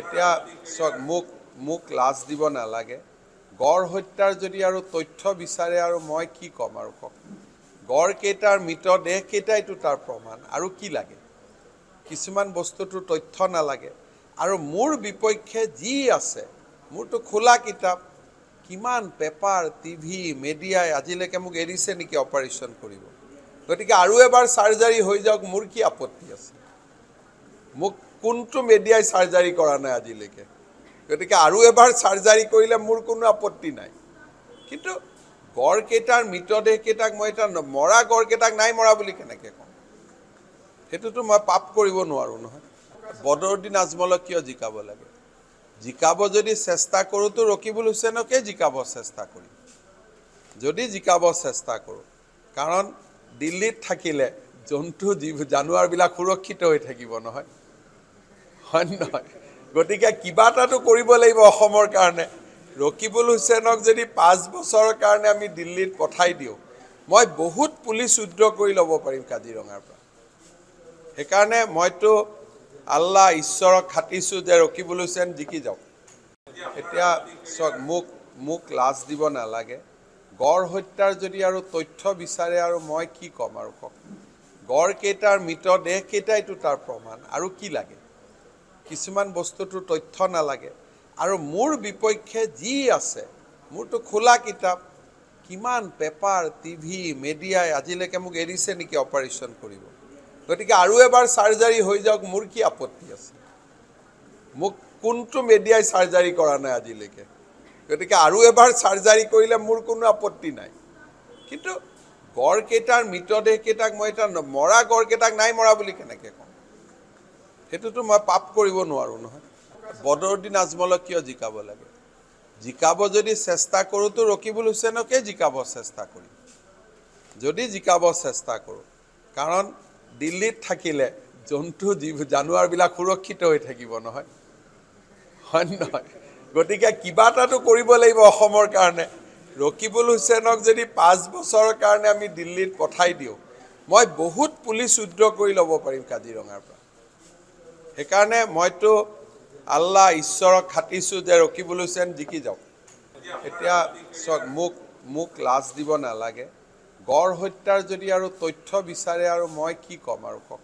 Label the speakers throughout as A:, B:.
A: এতিয়া চাওক মোক মোক লাজ দিব নালাগে গড় হত্যাৰ যদি আৰু তথ্য বিচাৰে আৰু মই কি ক'ম আৰু কওক গড়কেইটাৰ মৃতদেহকেইটাইতো তাৰ প্ৰমাণ আৰু কি লাগে কিছুমান বস্তুটো তথ্য নালাগে আৰু মোৰ বিপক্ষে যি আছে মোৰতো খোলা কিতাপ কিমান পেপাৰ টি ভি মেডিয়াই আজিলৈকে মোক এৰিছে নেকি অপাৰেশ্যন কৰিব গতিকে আৰু এবাৰ চাৰ্জাৰী হৈ যাওক মোৰ কি আপত্তি আছে মোক কোনটো মেডিয়াই চাৰ্জাৰী কৰা নাই আজিলৈকে গতিকে আৰু এবাৰ চাৰ্জাৰী কৰিলে মোৰ কোনো আপত্তি নাই কিন্তু গড়কেইটাৰ মৃতদেহকেইটাক মই এতিয়া মৰা গড়কেইটাক নাই মৰা বুলি কেনেকৈ কওঁ সেইটোতো মই পাপ কৰিব নোৱাৰোঁ নহয় বদৰুদ্দিন আজমলক কিয় জিকাব লাগে জিকাব যদি চেষ্টা কৰোঁতো ৰকিবুল হুছেইনকে জিকাব চেষ্টা কৰিম যদি জিকাব চেষ্টা কৰোঁ কাৰণ দিল্লীত থাকিলে জন্তু জীৱ জানুৱাৰবিলাক সুৰক্ষিত হৈ থাকিব নহয় হয় নহয় গতিকে কিবা এটাতো কৰিব লাগিব অসমৰ কাৰণে ৰকিবুল হুছেইনক যদি পাঁচ বছৰৰ কাৰণে আমি দিল্লীত পঠাই দিওঁ মই বহুত পুলিচ শুদ্ধ কৰি ল'ব পাৰিম কাজিৰঙাৰ পৰা সেইকাৰণে মইতো আল্লাহ ঈশ্বৰক খাটিছোঁ যে ৰকিবুল হুছেইন জিকি যাওক এতিয়া চাওক মোক মোক লাজ দিব নালাগে গড় হত্যাৰ যদি আৰু তথ্য বিচাৰে আৰু মই কি ক'ম আৰু কওক গড়কেইটাৰ মৃতদেহকেইটাইতো তাৰ প্ৰমাণ আৰু কি লাগে কিছুমান বস্তুটো তথ্য নালাগে আৰু মোৰ বিপক্ষে যি আছে মোৰতো খোলা কিতাপ কিমান পেপাৰ টিভি মেডিয়াই আজিলৈকে মোক এৰিছে নেকি অপাৰেশ্যন কৰিব গতিকে আৰু এবাৰ চাৰ্জাৰী হৈ যাওক মোৰ কি আপত্তি আছে মোক কোনটো মেডিয়াই চাৰ্জাৰী কৰা নাই আজিলৈকে গতিকে আৰু এবাৰ চাৰ্জাৰী কৰিলে মোৰ কোনো আপত্তি নাই কিন্তু গড়কেইটাৰ মৃতদেহকেইটাক মই এতিয়া মৰা গড়কেইটাক নাই মৰা বুলি কেনেকৈ কওঁ সেইটোতো মই পাপ কৰিব নোৱাৰোঁ নহয় বদৰুদ্দিন আজমলক কিয় জিকাব লাগে জিকাব যদি চেষ্টা কৰোঁতো ৰকিবুল হুছেইনকে জিকাব চেষ্টা কৰিম যদি জিকাব চেষ্টা কৰোঁ কাৰণ দিল্লীত থাকিলে জন্তু জীৱ জানুৱাৰবিলাক সুৰক্ষিত হৈ থাকিব নহয় হয় নহয় গতিকে কিবা এটাতো কৰিব লাগিব অসমৰ কাৰণে ৰকিবুল হুছেইনক যদি পাঁচ বছৰৰ কাৰণে আমি দিল্লীত পঠাই দিওঁ মই বহুত পুলিচ উদ্ৰ কৰি ল'ব পাৰিম কাজিৰঙাৰ পৰা সেইকাৰণে মইতো আল্লাহ ঈশ্বৰক খাটিছোঁ যে ৰখিবলৈ চেন জিকি যাওক এতিয়া চক মোক মোক লাজ দিব নালাগে গড় হত্যাৰ যদি আৰু তথ্য বিচাৰে আৰু মই কি ক'ম আৰু কওক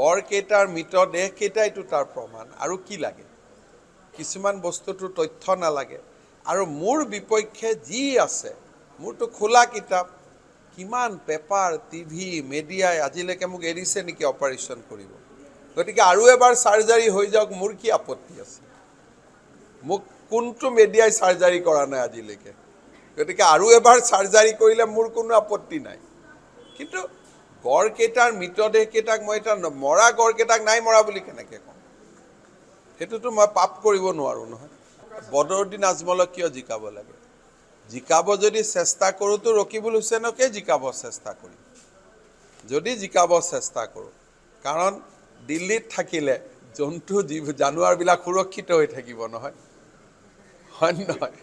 A: গড়কেইটাৰ মৃতদেহকেইটাইতো তাৰ প্ৰমাণ আৰু কি লাগে কিছুমান বস্তুটো তথ্য নালাগে আৰু মোৰ বিপক্ষে যি আছে মোৰতো খোলা কিতাপ কিমান পেপাৰ টিভি মেডিয়াই আজিলৈকে মোক এৰিছে নেকি অপাৰেশ্যন কৰিব গতিকে আৰু এবাৰ চাৰ্জাৰী হৈ যাওক মোৰ কি আপত্তি আছে মোক কোনটো মেডিয়াই চাৰ্জাৰী কৰা নাই আজিলৈকে গতিকে আৰু এবাৰ চাৰ্জাৰী কৰিলে মোৰ কোনো আপত্তি নাই কিন্তু গড়কেইটাৰ মৃতদেহকেইটাক মই এতিয়া মৰা গড়কেইটাক নাই মৰা বুলি কেনেকৈ কওঁ সেইটোতো মই পাপ কৰিব নোৱাৰোঁ নহয় বদৰুদ্দিন আজমলক কিয় জিকাব লাগে জিকাব যদি চেষ্টা কৰোঁতো ৰকিবুল হুছেইনকে জিকাব চেষ্টা কৰিম যদি জিকাব চেষ্টা কৰোঁ কাৰণ দিল্লীত থাকিলে জন্তু জীৱ জানোৱাৰবিলাক সুৰক্ষিত হৈ থাকিব নহয় হয় নহয়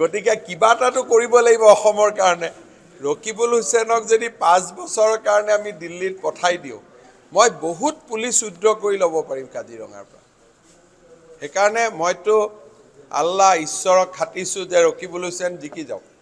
A: গতিকে কিবা এটাতো কৰিব লাগিব অসমৰ কাৰণে ৰকিবুল হুছেইনক যদি পাঁচ বছৰৰ কাৰণে আমি দিল্লীত পঠাই দিওঁ মই বহুত পুলিচ শুদ্ধ কৰি ল'ব পাৰিম কাজিৰঙাৰ পৰা সেইকাৰণে মইতো আল্লাহ ঈশ্বৰক খাটিছোঁ যে ৰকিবুল হুছেইন জিকি যাওক